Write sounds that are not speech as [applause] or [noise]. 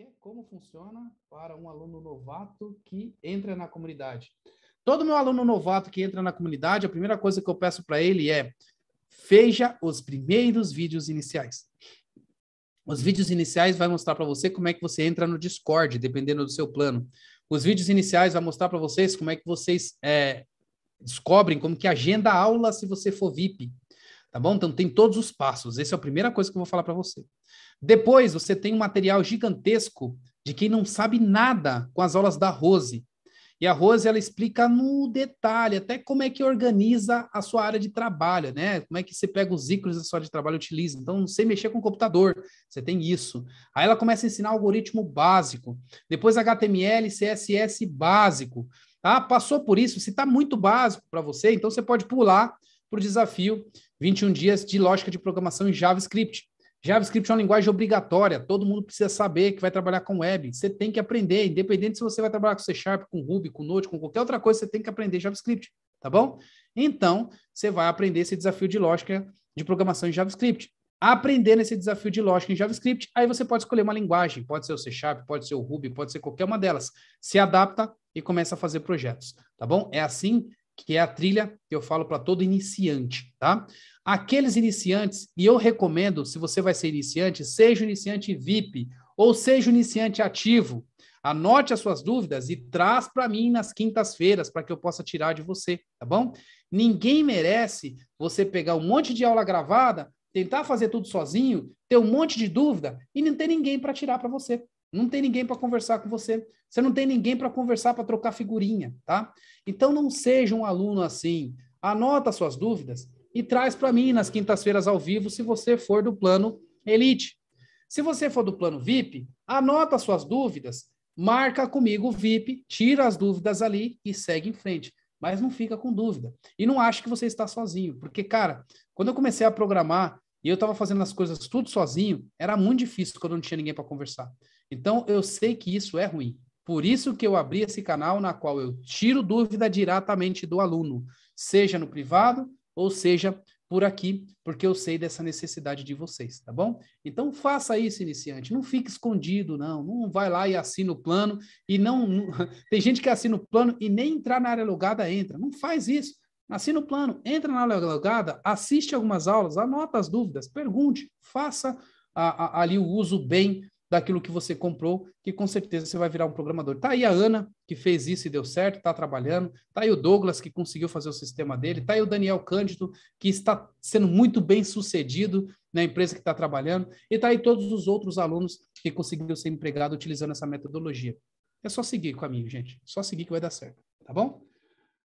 que é, como funciona para um aluno novato que entra na comunidade. Todo meu aluno novato que entra na comunidade, a primeira coisa que eu peço para ele é: veja os primeiros vídeos iniciais. Os vídeos iniciais vai mostrar para você como é que você entra no Discord, dependendo do seu plano. Os vídeos iniciais vai mostrar para vocês como é que vocês é, descobrem como que agenda aula se você for VIP tá bom? Então tem todos os passos. Essa é a primeira coisa que eu vou falar para você. Depois você tem um material gigantesco de quem não sabe nada com as aulas da Rose. E a Rose ela explica no detalhe até como é que organiza a sua área de trabalho, né? Como é que você pega os ícones da sua área de trabalho e utiliza. Então, não sei mexer com o computador, você tem isso. Aí ela começa a ensinar algoritmo básico, depois HTML, CSS básico. Tá? Passou por isso, se está muito básico para você, então você pode pular para o desafio 21 dias de lógica de programação em JavaScript. JavaScript é uma linguagem obrigatória, todo mundo precisa saber que vai trabalhar com web. Você tem que aprender, independente se você vai trabalhar com C Sharp, com Ruby, com Node, com qualquer outra coisa, você tem que aprender JavaScript, tá bom? Então, você vai aprender esse desafio de lógica de programação em JavaScript. Aprendendo esse desafio de lógica em JavaScript, aí você pode escolher uma linguagem, pode ser o C Sharp, pode ser o Ruby, pode ser qualquer uma delas. Se adapta e começa a fazer projetos, tá bom? É assim que é a trilha que eu falo para todo iniciante, tá? Aqueles iniciantes, e eu recomendo, se você vai ser iniciante, seja iniciante VIP ou seja iniciante ativo. Anote as suas dúvidas e traz para mim nas quintas-feiras para que eu possa tirar de você, tá bom? Ninguém merece você pegar um monte de aula gravada, tentar fazer tudo sozinho, ter um monte de dúvida e não ter ninguém para tirar para você, não tem ninguém para conversar com você. Você não tem ninguém para conversar, para trocar figurinha, tá? Então não seja um aluno assim. Anota suas dúvidas e traz para mim nas quintas-feiras ao vivo se você for do plano Elite. Se você for do plano VIP, anota suas dúvidas, marca comigo o VIP, tira as dúvidas ali e segue em frente. Mas não fica com dúvida. E não acha que você está sozinho, porque cara, quando eu comecei a programar e eu estava fazendo as coisas tudo sozinho, era muito difícil quando não tinha ninguém para conversar. Então, eu sei que isso é ruim. Por isso que eu abri esse canal na qual eu tiro dúvida diretamente do aluno, seja no privado ou seja por aqui, porque eu sei dessa necessidade de vocês, tá bom? Então faça isso, iniciante, não fique escondido, não. Não vai lá e assina o plano e não, [laughs] tem gente que assina o plano e nem entrar na área logada entra. Não faz isso. Assina o plano, entra na aula assiste algumas aulas, anota as dúvidas, pergunte, faça a, a, ali o uso bem daquilo que você comprou, que com certeza você vai virar um programador. Tá aí a Ana, que fez isso e deu certo, está trabalhando. Tá aí o Douglas, que conseguiu fazer o sistema dele. Tá aí o Daniel Cândido, que está sendo muito bem sucedido na empresa que está trabalhando. E tá aí todos os outros alunos que conseguiram ser empregado utilizando essa metodologia. É só seguir o caminho, gente. É só seguir que vai dar certo, tá bom?